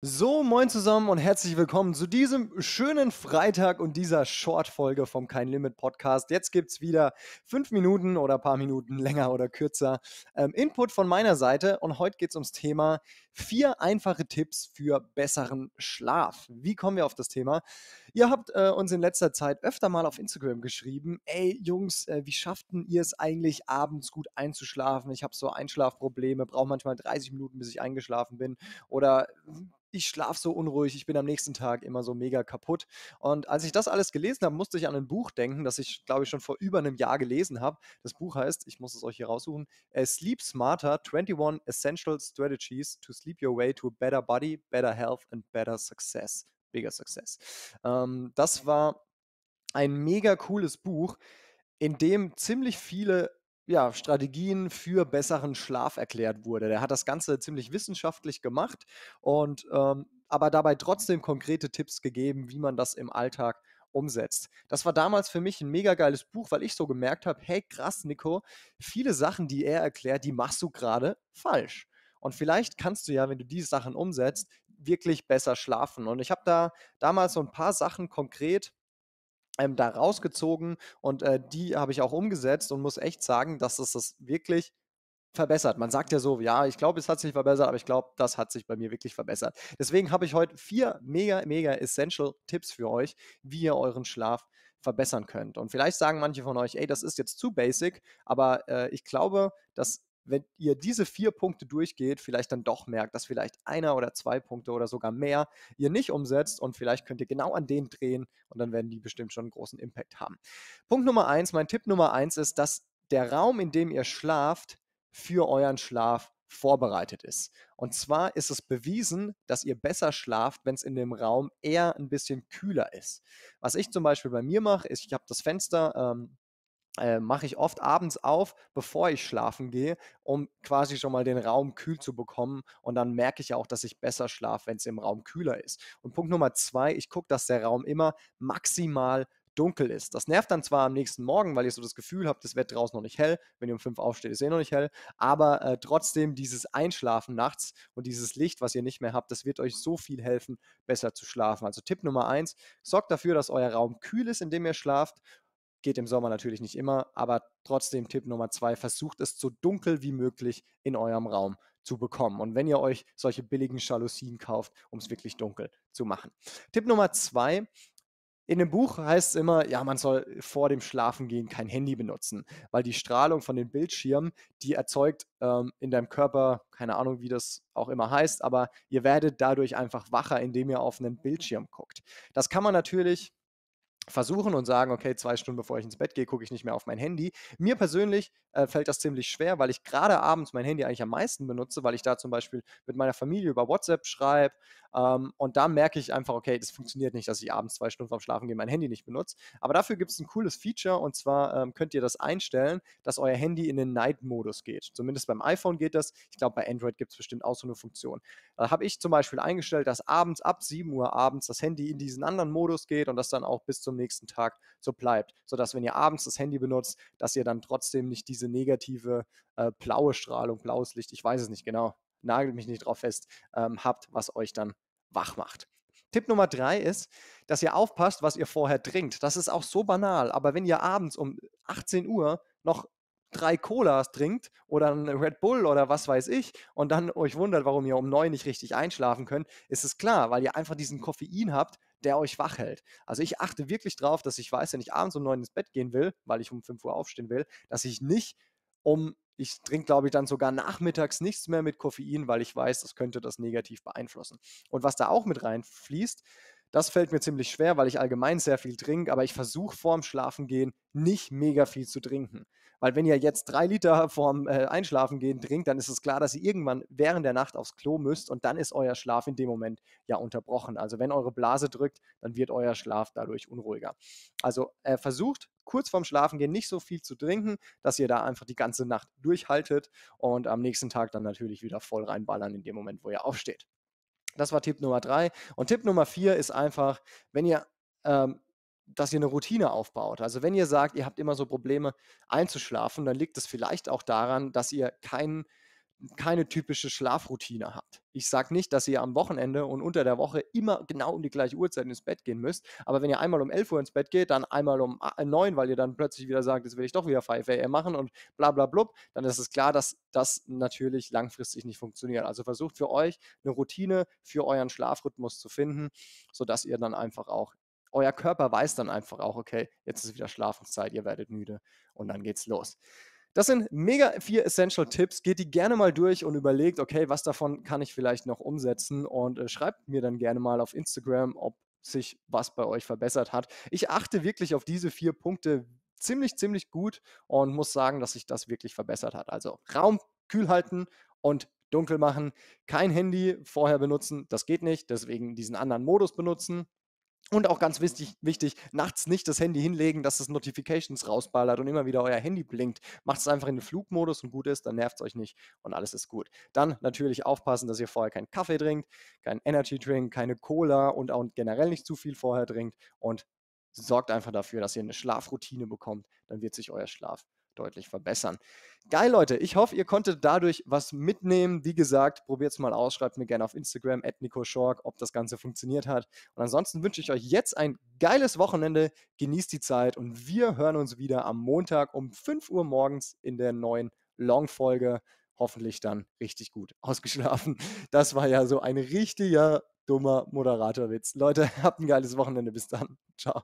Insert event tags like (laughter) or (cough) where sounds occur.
So, moin zusammen und herzlich willkommen zu diesem schönen Freitag und dieser Short-Folge vom Kein Limit Podcast. Jetzt gibt es wieder fünf Minuten oder ein paar Minuten länger oder kürzer ähm, Input von meiner Seite und heute geht es ums Thema vier einfache Tipps für besseren Schlaf. Wie kommen wir auf das Thema? Ihr habt äh, uns in letzter Zeit öfter mal auf Instagram geschrieben, ey Jungs, äh, wie schafften ihr es eigentlich abends gut einzuschlafen? Ich habe so Einschlafprobleme, brauche manchmal 30 Minuten, bis ich eingeschlafen bin oder hm, ich schlafe so unruhig, ich bin am nächsten Tag immer so mega kaputt. Und als ich das alles gelesen habe, musste ich an ein Buch denken, das ich, glaube ich, schon vor über einem Jahr gelesen habe. Das Buch heißt, ich muss es euch hier raussuchen, äh, Sleep Smarter, 21 Essential Strategies to Sleep Your Way to a Better Body, Better Health and Better Success bigger success. Ähm, das war ein mega cooles Buch, in dem ziemlich viele ja, Strategien für besseren Schlaf erklärt wurde. Der hat das Ganze ziemlich wissenschaftlich gemacht und ähm, aber dabei trotzdem konkrete Tipps gegeben, wie man das im Alltag umsetzt. Das war damals für mich ein mega geiles Buch, weil ich so gemerkt habe, hey krass, Nico, viele Sachen, die er erklärt, die machst du gerade falsch. Und vielleicht kannst du ja, wenn du diese Sachen umsetzt, wirklich besser schlafen. Und ich habe da damals so ein paar Sachen konkret ähm, da rausgezogen und äh, die habe ich auch umgesetzt und muss echt sagen, dass es das wirklich verbessert. Man sagt ja so, ja, ich glaube, es hat sich verbessert, aber ich glaube, das hat sich bei mir wirklich verbessert. Deswegen habe ich heute vier mega, mega essential Tipps für euch, wie ihr euren Schlaf verbessern könnt. Und vielleicht sagen manche von euch, ey, das ist jetzt zu basic, aber äh, ich glaube, dass wenn ihr diese vier Punkte durchgeht, vielleicht dann doch merkt, dass vielleicht einer oder zwei Punkte oder sogar mehr ihr nicht umsetzt und vielleicht könnt ihr genau an den drehen und dann werden die bestimmt schon einen großen Impact haben. Punkt Nummer eins, mein Tipp Nummer eins ist, dass der Raum, in dem ihr schlaft, für euren Schlaf vorbereitet ist. Und zwar ist es bewiesen, dass ihr besser schlaft, wenn es in dem Raum eher ein bisschen kühler ist. Was ich zum Beispiel bei mir mache, ist, ich habe das Fenster ähm, äh, mache ich oft abends auf, bevor ich schlafen gehe, um quasi schon mal den Raum kühl zu bekommen. Und dann merke ich ja auch, dass ich besser schlafe, wenn es im Raum kühler ist. Und Punkt Nummer zwei, ich gucke, dass der Raum immer maximal dunkel ist. Das nervt dann zwar am nächsten Morgen, weil ihr so das Gefühl habt, das wird draußen noch nicht hell. Wenn ihr um fünf aufsteht, ist eh noch nicht hell. Aber äh, trotzdem dieses Einschlafen nachts und dieses Licht, was ihr nicht mehr habt, das wird euch so viel helfen, besser zu schlafen. Also Tipp Nummer eins, sorgt dafür, dass euer Raum kühl ist, in dem ihr schlaft Geht im Sommer natürlich nicht immer, aber trotzdem Tipp Nummer zwei, versucht es so dunkel wie möglich in eurem Raum zu bekommen. Und wenn ihr euch solche billigen Jalousien kauft, um es wirklich dunkel zu machen. Tipp Nummer zwei, in dem Buch heißt es immer, ja, man soll vor dem Schlafengehen kein Handy benutzen, weil die Strahlung von den Bildschirmen, die erzeugt ähm, in deinem Körper, keine Ahnung, wie das auch immer heißt, aber ihr werdet dadurch einfach wacher, indem ihr auf einen Bildschirm guckt. Das kann man natürlich versuchen und sagen, okay, zwei Stunden bevor ich ins Bett gehe, gucke ich nicht mehr auf mein Handy. Mir persönlich äh, fällt das ziemlich schwer, weil ich gerade abends mein Handy eigentlich am meisten benutze, weil ich da zum Beispiel mit meiner Familie über WhatsApp schreibe, ähm, und da merke ich einfach, okay, das mhm. funktioniert nicht, dass ich abends zwei Stunden vorm Schlafen gehen mein Handy nicht benutze. Aber dafür gibt es ein cooles Feature und zwar ähm, könnt ihr das einstellen, dass euer Handy in den Night-Modus geht. Zumindest beim iPhone geht das. Ich glaube, bei Android gibt es bestimmt auch so eine Funktion. Da habe ich zum Beispiel eingestellt, dass abends ab 7 Uhr abends das Handy in diesen anderen Modus geht und das dann auch bis zum nächsten Tag so bleibt. Sodass, wenn ihr abends das Handy benutzt, dass ihr dann trotzdem nicht diese negative äh, blaue Strahlung, blaues Licht, ich weiß es nicht genau nagelt mich nicht drauf fest, ähm, habt, was euch dann wach macht. Tipp Nummer drei ist, dass ihr aufpasst, was ihr vorher trinkt. Das ist auch so banal, aber wenn ihr abends um 18 Uhr noch drei Colas trinkt oder einen Red Bull oder was weiß ich und dann euch wundert, warum ihr um neun nicht richtig einschlafen könnt, ist es klar, weil ihr einfach diesen Koffein habt, der euch wach hält. Also ich achte wirklich darauf, dass ich weiß, wenn ich abends um neun ins Bett gehen will, weil ich um fünf Uhr aufstehen will, dass ich nicht um ich trinke, glaube ich, dann sogar nachmittags nichts mehr mit Koffein, weil ich weiß, das könnte das negativ beeinflussen. Und was da auch mit reinfließt, das fällt mir ziemlich schwer, weil ich allgemein sehr viel trinke, aber ich versuche vorm Schlafengehen nicht mega viel zu trinken. Weil wenn ihr jetzt drei Liter (laughs) vorm äh, Einschlafengehen trinkt, dann ist es klar, dass ihr irgendwann während der Nacht aufs Klo müsst und dann ist euer Schlaf in dem Moment ja unterbrochen. Also wenn eure Blase drückt, dann wird euer Schlaf dadurch unruhiger. Also äh, versucht kurz vorm Schlafen gehen, nicht so viel zu trinken, dass ihr da einfach die ganze Nacht durchhaltet und am nächsten Tag dann natürlich wieder voll reinballern in dem Moment, wo ihr aufsteht. Das war Tipp Nummer drei. Und Tipp Nummer vier ist einfach, wenn ihr ähm, dass ihr eine Routine aufbaut. Also wenn ihr sagt, ihr habt immer so Probleme einzuschlafen, dann liegt es vielleicht auch daran, dass ihr keinen keine typische Schlafroutine habt. Ich sage nicht, dass ihr am Wochenende und unter der Woche immer genau um die gleiche Uhrzeit ins Bett gehen müsst, aber wenn ihr einmal um 11 Uhr ins Bett geht, dann einmal um 9, äh, weil ihr dann plötzlich wieder sagt, das will ich doch wieder 5 AM machen und bla bla blub, dann ist es klar, dass das natürlich langfristig nicht funktioniert. Also versucht für euch eine Routine für euren Schlafrhythmus zu finden, sodass ihr dann einfach auch euer Körper weiß dann einfach auch, okay, jetzt ist wieder Schlafenszeit, ihr werdet müde und dann geht's los. Das sind mega vier Essential Tipps. Geht die gerne mal durch und überlegt, okay, was davon kann ich vielleicht noch umsetzen und äh, schreibt mir dann gerne mal auf Instagram, ob sich was bei euch verbessert hat. Ich achte wirklich auf diese vier Punkte ziemlich, ziemlich gut und muss sagen, dass sich das wirklich verbessert hat. Also Raum kühl halten und dunkel machen, kein Handy vorher benutzen, das geht nicht, deswegen diesen anderen Modus benutzen und auch ganz wichtig, wichtig, nachts nicht das Handy hinlegen, dass es Notifications rausballert und immer wieder euer Handy blinkt. Macht es einfach in den Flugmodus und gut ist, dann nervt es euch nicht und alles ist gut. Dann natürlich aufpassen, dass ihr vorher keinen Kaffee trinkt, keinen Energy Drink, keine Cola und auch generell nicht zu viel vorher trinkt und sorgt einfach dafür, dass ihr eine Schlafroutine bekommt, dann wird sich euer Schlaf deutlich verbessern. Geil, Leute. Ich hoffe, ihr konntet dadurch was mitnehmen. Wie gesagt, probiert es mal aus. Schreibt mir gerne auf Instagram, @nico_schork, ob das Ganze funktioniert hat. Und ansonsten wünsche ich euch jetzt ein geiles Wochenende. Genießt die Zeit und wir hören uns wieder am Montag um 5 Uhr morgens in der neuen Long-Folge. Hoffentlich dann richtig gut (laughs) ausgeschlafen. Das war ja so ein richtiger dummer Moderatorwitz. Leute, (laughs) habt ein geiles Wochenende. Bis dann. Ciao.